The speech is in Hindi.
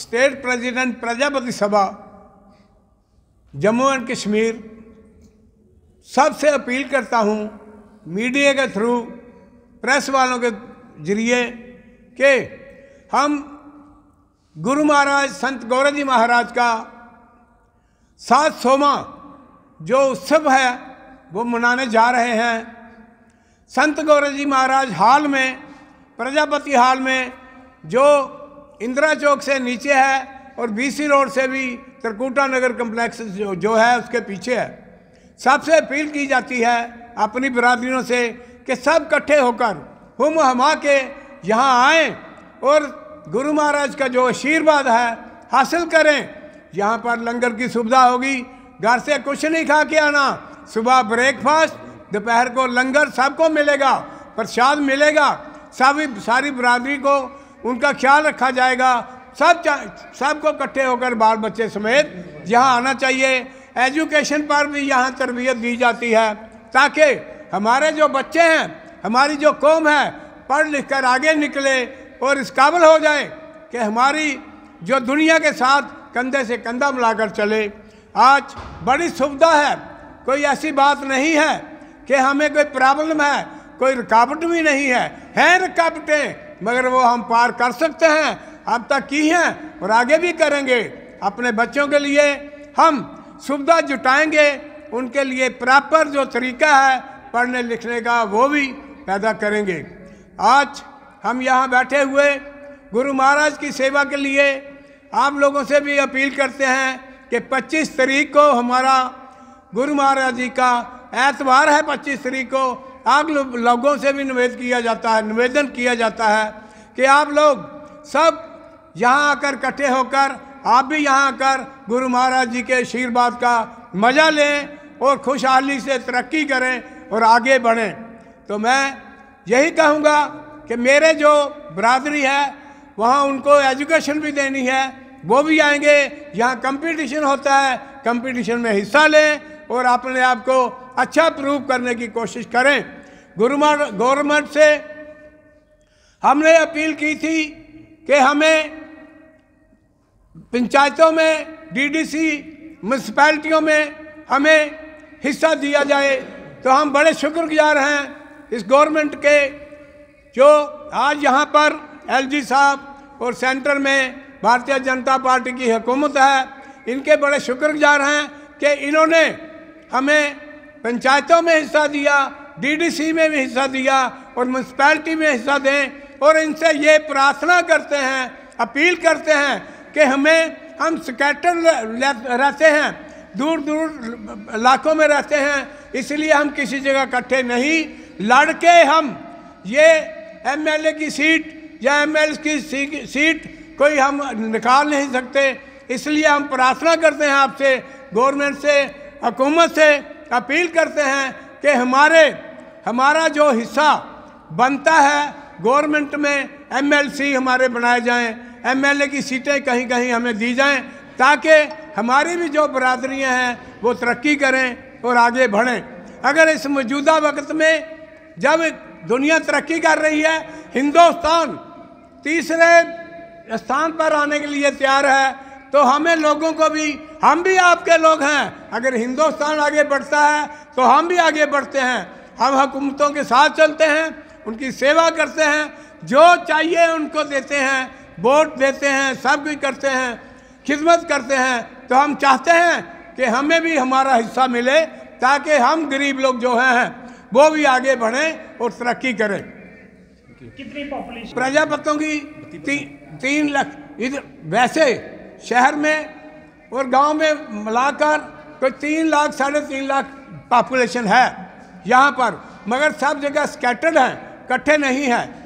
स्टेट प्रेसिडेंट प्रजापति सभा जम्मू एंड कश्मीर सबसे अपील करता हूँ मीडिया के थ्रू प्रेस वालों के जरिए कि हम गुरु महाराज संत गौरव जी महाराज का सात सोमा जो उत्सव है वो मनाने जा रहे हैं संत गौरव जी महाराज हाल में प्रजापति हाल में जो इंदिरा चौक से नीचे है और बीसी रोड से भी त्रिकुटा नगर कम्प्लेक्स जो, जो है उसके पीछे है सबसे अपील की जाती है अपनी बरादरीों से कि सब इकट्ठे होकर हम हमा के यहाँ आए और गुरु महाराज का जो आशीर्वाद है हासिल करें यहाँ पर लंगर की सुविधा होगी घर से कुछ नहीं खा के आना सुबह ब्रेकफास्ट दोपहर को लंगर सबको मिलेगा प्रसाद मिलेगा सभी सारी बरादरी को उनका ख्याल रखा जाएगा सब सबको इकट्ठे होकर बाल बच्चे समेत यहाँ आना चाहिए एजुकेशन पर भी यहाँ तरबियत दी जाती है ताकि हमारे जो बच्चे हैं हमारी जो कौम है पढ़ लिख कर आगे निकले और इस काबिल हो जाए कि हमारी जो दुनिया के साथ कंधे से कंधा मिलाकर चले आज बड़ी सुविधा है कोई ऐसी बात नहीं है कि हमें कोई प्रॉब्लम है कोई रुकावट भी नहीं है हैं रुकावटें मगर वो हम पार कर सकते हैं अब तक की हैं और आगे भी करेंगे अपने बच्चों के लिए हम सुविधा जुटाएंगे उनके लिए प्रॉपर जो तरीका है पढ़ने लिखने का वो भी पैदा करेंगे आज हम यहाँ बैठे हुए गुरु महाराज की सेवा के लिए आप लोगों से भी अपील करते हैं कि 25 तारीख को हमारा गुरु महाराज जी का एतवार है 25 तारीख को आप लोगों से भी निवेद किया जाता है निवेदन किया जाता है कि आप लोग सब यहाँ आकर इकट्ठे होकर आप भी यहाँ आकर गुरु महाराज जी के आशीर्वाद का मज़ा लें और खुशहाली से तरक्की करें और आगे बढ़ें तो मैं यही कहूँगा कि मेरे जो बरदरी है वहाँ उनको एजुकेशन भी देनी है वो भी आएंगे यहाँ कंपटीशन होता है कंपटीशन में हिस्सा लें और अपने आप को अच्छा प्रूव करने की कोशिश करें गवर्नमेंट से हमने अपील की थी कि हमें पंचायतों में डीडीसी म्यूनसिपैलिटियों में हमें हिस्सा दिया जाए तो हम बड़े शुक्रगुजार हैं इस गवर्नमेंट के जो आज यहाँ पर एलजी साहब और सेंटर में भारतीय जनता पार्टी की हुकूमत है इनके बड़े शुक्रगुजार हैं कि इन्होंने हमें पंचायतों में हिस्सा दिया डीडीसी में भी हिस्सा दिया और म्यूनसिपैलिटी में हिस्सा दें और इनसे ये प्रार्थना करते हैं अपील करते हैं कि हमें हम सेक्रेटर रहते हैं दूर दूर इलाकों में रहते हैं इसलिए हम किसी जगह इकट्ठे नहीं लड़के हम ये एमएलए की सीट या एम की सीट कोई हम निकाल नहीं सकते इसलिए हम प्रार्थना करते हैं आपसे गवर्नमेंट से हुकूमत से अपील करते हैं कि हमारे हमारा जो हिस्सा बनता है गवर्नमेंट में एमएलसी हमारे बनाए जाएं एमएलए की सीटें कहीं कहीं हमें दी जाएं ताकि हमारी भी जो बरदरियाँ हैं वो तरक्की करें और आगे बढ़ें अगर इस मौजूदा वक्त में जब दुनिया तरक्की कर रही है हिंदुस्तान तीसरे स्थान पर आने के लिए तैयार है तो हमें लोगों को भी हम भी आपके लोग हैं अगर हिंदुस्तान आगे बढ़ता है तो हम भी आगे बढ़ते हैं हम हुकूमतों के साथ चलते हैं उनकी सेवा करते हैं जो चाहिए उनको देते हैं वोट देते हैं सब कुछ करते हैं खिदमत करते हैं तो हम चाहते हैं कि हमें भी हमारा हिस्सा मिले ताकि हम गरीब लोग जो हैं वो भी आगे बढ़ें और तरक्की करें कितनी प्रजापतों की ती, तीन लाख इधर वैसे शहर में और गांव में मिलाकर कोई तीन लाख साढ़े तीन लाख पॉपुलेशन है यहाँ पर मगर सब जगह स्कैटर्ड हैं इकट्ठे नहीं हैं